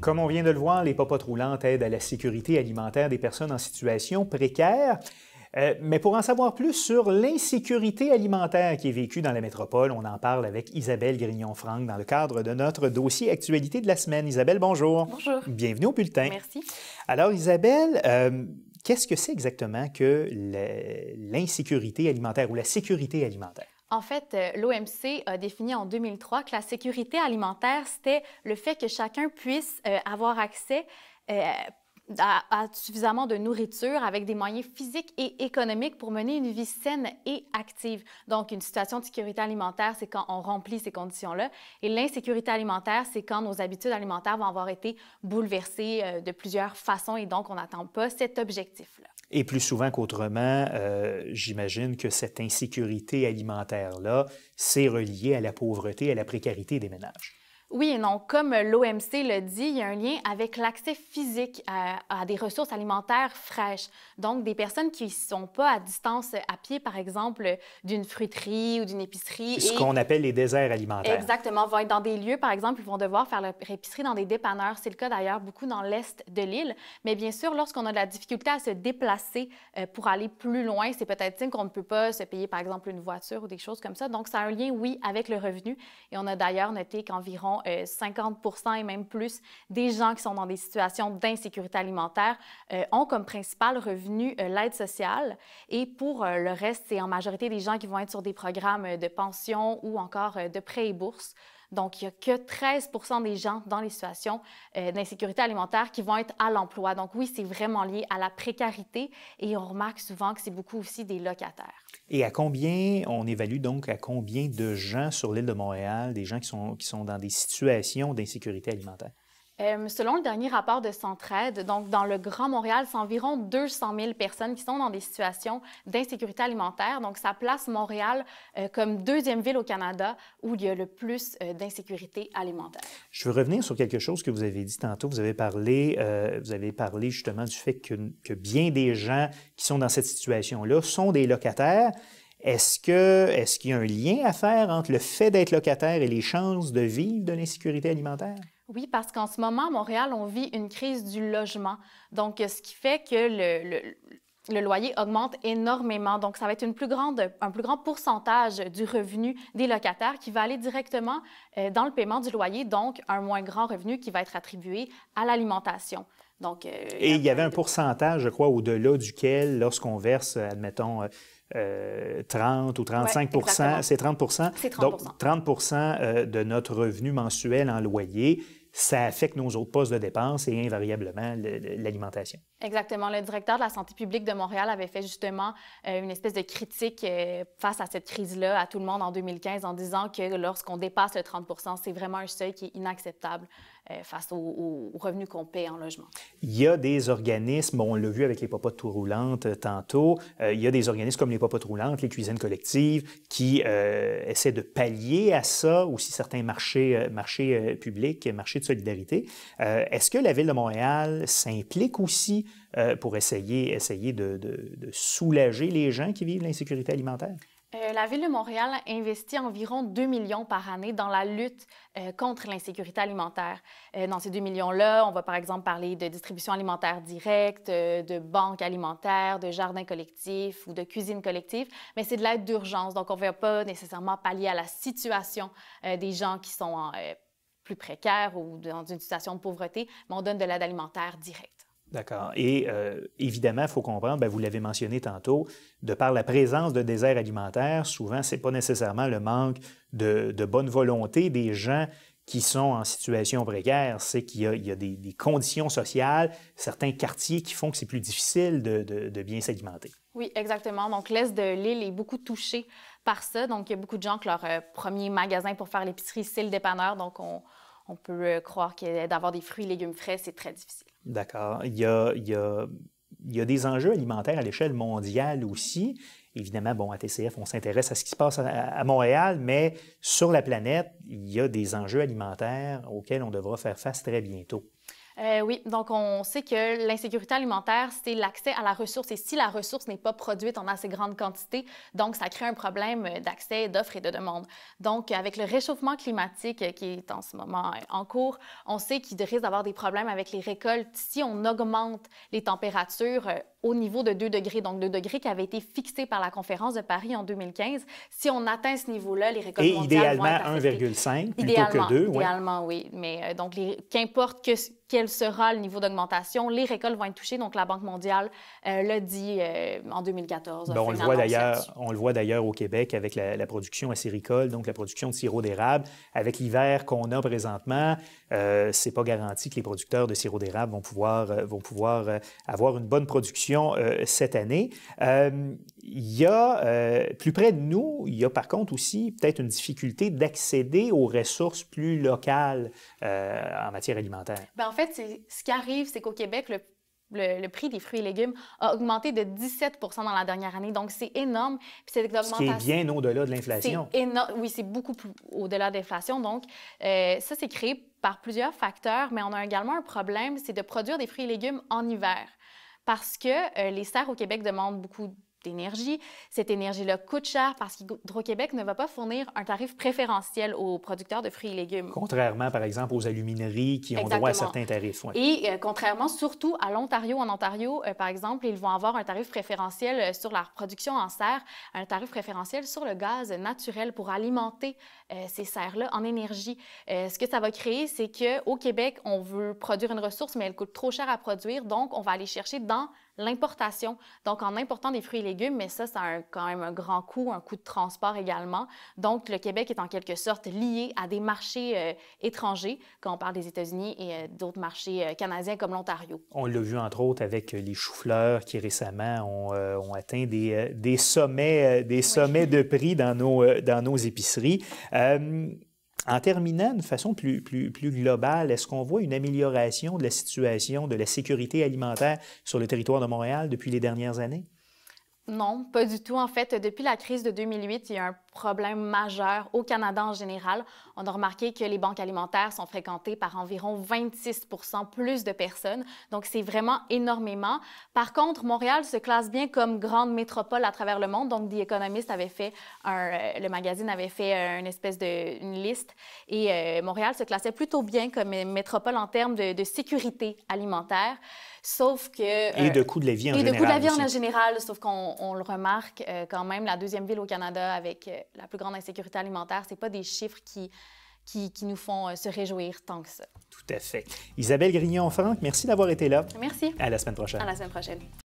Comme on vient de le voir, les popotes roulantes aident à la sécurité alimentaire des personnes en situation précaire. Euh, mais pour en savoir plus sur l'insécurité alimentaire qui est vécue dans la métropole, on en parle avec Isabelle Grignon-Franck dans le cadre de notre dossier Actualité de la semaine. Isabelle, bonjour. Bonjour. Bienvenue au bulletin. Merci. Alors, Isabelle, euh, qu'est-ce que c'est exactement que l'insécurité alimentaire ou la sécurité alimentaire? En fait, euh, l'OMC a défini en 2003 que la sécurité alimentaire, c'était le fait que chacun puisse euh, avoir accès euh, à, suffisamment de nourriture avec des moyens physiques et économiques pour mener une vie saine et active. Donc, une situation de sécurité alimentaire, c'est quand on remplit ces conditions-là. Et l'insécurité alimentaire, c'est quand nos habitudes alimentaires vont avoir été bouleversées euh, de plusieurs façons et donc on n'attend pas cet objectif-là. Et plus souvent qu'autrement, euh, j'imagine que cette insécurité alimentaire-là, c'est relié à la pauvreté, et à la précarité des ménages. Oui et non. Comme l'OMC le dit, il y a un lien avec l'accès physique à, des ressources alimentaires fraîches. Donc, des personnes qui ne sont pas à distance à pied, par exemple, d'une fruiterie ou d'une épicerie. Ce qu'on appelle les déserts alimentaires. Exactement. Vont être dans des lieux, par exemple, ils vont devoir faire leur épicerie dans des dépanneurs. C'est le cas d'ailleurs beaucoup dans l'est de l'île. Mais bien sûr, lorsqu'on a de la difficulté à se déplacer euh, pour aller plus loin, c'est peut-être signe qu'on ne peut pas se payer, par exemple, une voiture ou des choses comme ça. Donc, ça a un lien, oui, avec le revenu. Et on a d'ailleurs noté qu'environ 50 euh, et même plus des gens qui sont dans des situations d'insécurité alimentaire euh, ont comme principal revenu euh, l'aide sociale. Et pour le reste, c'est en majorité des gens qui vont être sur des programmes de pension ou encore de prêts et bourses. Donc, il n'y a que 13 des gens dans les situations d'insécurité alimentaire qui vont être à l'emploi. Donc, oui, c'est vraiment lié à la précarité et on remarque souvent que c'est beaucoup aussi des locataires. Et à combien, on évalue donc à combien de gens sur l'île de Montréal, des gens qui sont, qui sont dans des situations d'insécurité alimentaire? Euh, selon le dernier rapport de Centraide, donc dans le Grand Montréal, c'est environ 200 000 personnes qui sont dans des situations d'insécurité alimentaire. Donc, ça place Montréal euh, comme deuxième ville au Canada où il y a le plus euh, d'insécurité alimentaire. Je veux revenir sur quelque chose que vous avez dit tantôt. Vous avez parlé, vous avez parlé justement du fait que, bien des gens qui sont dans cette situation-là sont des locataires. Est-ce est-ce qu'il y a un lien à faire entre le fait d'être locataire et les chances de vivre de l'insécurité alimentaire? Oui, parce qu'en ce moment, à Montréal, on vit une crise du logement. Donc, euh, ce qui fait que le, loyer augmente énormément. Donc, ça va être un plus grand pourcentage du revenu des locataires qui va aller directement euh, dans le paiement du loyer, donc un moins grand revenu qui va être attribué à l'alimentation. Donc, euh, Et il y avait un pourcentage, je crois, au-delà duquel, lorsqu'on verse, admettons, 30 ou 35 c'est 30, 30 Donc, 30 de notre revenu mensuel en loyer ça affecte nos autres postes de dépenses et invariablement l'alimentation. Exactement. Le directeur de la santé publique de Montréal avait fait justement euh, une espèce de critique euh, face à cette crise-là à tout le monde en 2015 en disant que lorsqu'on dépasse le 30 c'est vraiment un seuil qui est inacceptable euh, face aux, revenus qu'on paie en logement. Il y a des organismes, on l'a vu avec les papotes tout roulantes tantôt, il y a des organismes comme les papotes roulantes, les cuisines collectives, qui essaient de pallier à ça, aussi certains marchés, marchés publics, marchés de solidarité. Est-ce que la Ville de Montréal s'implique aussi euh, pour essayer, essayer de, soulager les gens qui vivent l'insécurité alimentaire? Euh, la Ville de Montréal investit environ 2 millions par année dans la lutte euh, contre l'insécurité alimentaire. dans ces 2 millions-là, on va par exemple parler de distribution alimentaire directe, de banques alimentaires, de jardins collectifs ou de cuisine collective, mais c'est de l'aide d'urgence, donc on ne va pas nécessairement pallier à la situation des gens qui sont plus précaires ou dans une situation de pauvreté, mais on donne de l'aide alimentaire directe. D'accord. Et euh, évidemment, il faut comprendre, ben, vous l'avez mentionné tantôt, de par la présence de déserts alimentaires, souvent, ce n'est pas nécessairement le manque de, bonne volonté des gens qui sont en situation précaire, c'est qu'il y a, des, conditions sociales, certains quartiers qui font que c'est plus difficile de, bien s'alimenter. Oui, exactement. Donc, l'Est de l'île est beaucoup touché par ça. Donc, il y a beaucoup de gens que leur euh, premier magasin pour faire l'épicerie, c'est le dépanneur. Donc, on, on peut euh, croire que d'avoir des fruits et légumes frais, c'est très difficile. D'accord. Il y a, des enjeux alimentaires à l'échelle mondiale aussi. Évidemment, bon, à TCF, on s'intéresse à ce qui se passe à Montréal, mais sur la planète, il y a des enjeux alimentaires auxquels on devra faire face très bientôt. Euh, oui, donc on sait que l'insécurité alimentaire, c'est l'accès à la ressource. Et si la ressource n'est pas produite en assez grande quantité, donc ça crée un problème euh, d'accès, d'offres et de demande. Donc, avec le réchauffement climatique euh, qui est en ce moment en cours, on sait qu'il risque d'avoir des problèmes avec les récoltes si on augmente les températures au niveau de 2 degrés, donc 2 degrés qui avait été fixé par la conférence de Paris en 2015. Si on atteint ce niveau-là, les récoltes mondiales vont idéalement, 1,5 plutôt que 2. Idéalement, oui. Mais euh, donc, qu'importe que, quel sera le niveau d'augmentation, les récoltes vont être touchées. Donc, la Banque mondiale euh, l'a dit euh, en 2014. Ben, on, le voit d'ailleurs, on le voit d'ailleurs au Québec avec la, la production acéricole, donc la production de sirop d'érable. Avec l'hiver qu'on a présentement, c'est pas garanti que les producteurs de sirop d'érable vont pouvoir, vont pouvoir avoir une bonne production euh, cette année. Euh, il y a, euh, plus près de nous, il y a par contre aussi peut-être une difficulté d'accéder aux ressources plus locales en matière alimentaire. Ben, en fait, ce qui arrive, c'est qu'au Québec, le prix des fruits et légumes a augmenté de 17 dans la dernière année. Donc, c'est énorme. Puis Ce qui est bien au-delà de l'inflation. Oui, c'est beaucoup au-delà de l'inflation. Donc, ça, c'est créé par plusieurs facteurs, mais on a également un problème, c'est de produire des fruits et légumes en hiver parce que euh, les serres au Québec demandent beaucoup énergie. Cette énergie-là coûte cher parce qu'Hydro-Québec ne va pas fournir un tarif préférentiel aux producteurs de fruits et légumes. Contrairement, par exemple, aux alumineries qui ont droit à certains tarifs. Et euh, contrairement surtout à l'Ontario. En Ontario, euh, par exemple, ils vont avoir un tarif préférentiel euh, sur la production en serre, un tarif préférentiel sur le gaz naturel pour alimenter ces serres-là en énergie. ce que ça va créer, c'est qu'au Québec, on veut produire une ressource, mais elle coûte trop cher à produire. Donc, on va aller chercher dans l'importation. Donc, en important des fruits et légumes, mais ça, ça a quand même un grand coût, un coût de transport également. Donc, le Québec est en quelque sorte lié à des marchés euh, étrangers, quand on parle des États-Unis et euh, d'autres marchés euh, canadiens comme l'Ontario. On l'a vu, entre autres, avec les choux-fleurs qui récemment ont, atteint des, des sommets, des sommets de prix dans nos, dans nos épiceries. En terminant de façon plus, globale, est-ce qu'on voit une amélioration de la situation de la sécurité alimentaire sur le territoire de Montréal depuis les dernières années? Non, pas du tout. En fait, depuis la crise de 2008, il y a un problème majeur au Canada en général. On a remarqué que les banques alimentaires sont fréquentées par environ 26 plus de personnes. Donc, c'est vraiment énormément. Par contre, Montréal se classe bien comme grande métropole à travers le monde. Donc, The Economist avait fait un, euh, le magazine avait fait euh, une espèce de une liste et euh, Montréal se classait plutôt bien comme métropole en termes de, sécurité alimentaire. Sauf que. et de coût de la vie en général. Et de coût de la vie en général, sauf qu'on le remarque quand même, la deuxième ville au Canada avec la plus grande insécurité alimentaire. Ce pas des chiffres qui, qui, nous font euh, se réjouir tant que ça. Tout à fait. Isabelle Grignon-Franck, merci d'avoir été là. Merci. À la semaine prochaine. À la semaine prochaine.